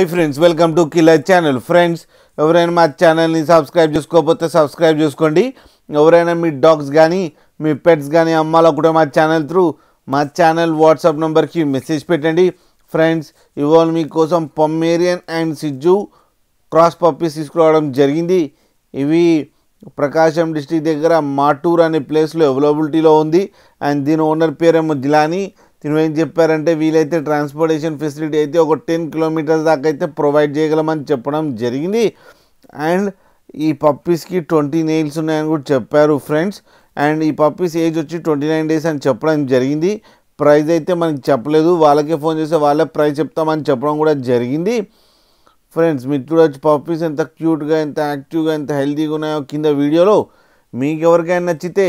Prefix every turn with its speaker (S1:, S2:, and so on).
S1: hi friends welcome to killer channel friends ఎవరైనా మా ఛానల్ని సబ్స్క్రైబ్ చేసుకోకపోతే సబ్స్క్రైబ్ చేసుకోండి ఎవరైనా మీ డాగ్స్ కానీ మీ పెట్స్ కానీ అమ్మాలో కూడా మా ఛానల్ త్రూ మా ఛానల్ వాట్సాప్ నెంబర్కి మెసేజ్ పెట్టండి ఫ్రెండ్స్ ఇవాళ మీకోసం పొమ్మేరియన్ అండ్ సిజ్జు క్రాస్ పప్పీస్ తీసుకురావడం జరిగింది ఇవి ప్రకాశం డిస్టిక్ దగ్గర మాటూర్ అనే ప్లేస్లో అవైలబిలిటీలో ఉంది అండ్ దీని ఓనర్ పేరేమో జిలానీ తిను ఏం చెప్పారంటే వీలైతే ట్రాన్స్పోర్టేషన్ ఫెసిలిటీ అయితే ఒక టెన్ కిలోమీటర్స్ దాకా అయితే ప్రొవైడ్ చేయగలమని చెప్పడం జరిగింది అండ్ ఈ పప్పీస్కి ట్వంటీ నెయిల్స్ ఉన్నాయని కూడా చెప్పారు ఫ్రెండ్స్ అండ్ ఈ పప్పీస్ ఏజ్ వచ్చి ట్వంటీ నైన్ డేస్ అని చెప్పడం జరిగింది ప్రైజ్ అయితే మనకి చెప్పలేదు వాళ్ళకే ఫోన్ చేస్తే వాళ్ళే ప్రైజ్ చెప్తామని చెప్పడం కూడా జరిగింది ఫ్రెండ్స్ మీరు చూడవచ్చు పప్పీస్ ఎంత క్యూట్గా ఎంత యాక్టివ్గా ఎంత హెల్తీగా ఉన్నాయో కింద వీడియోలో మీకు ఎవరికైనా నచ్చితే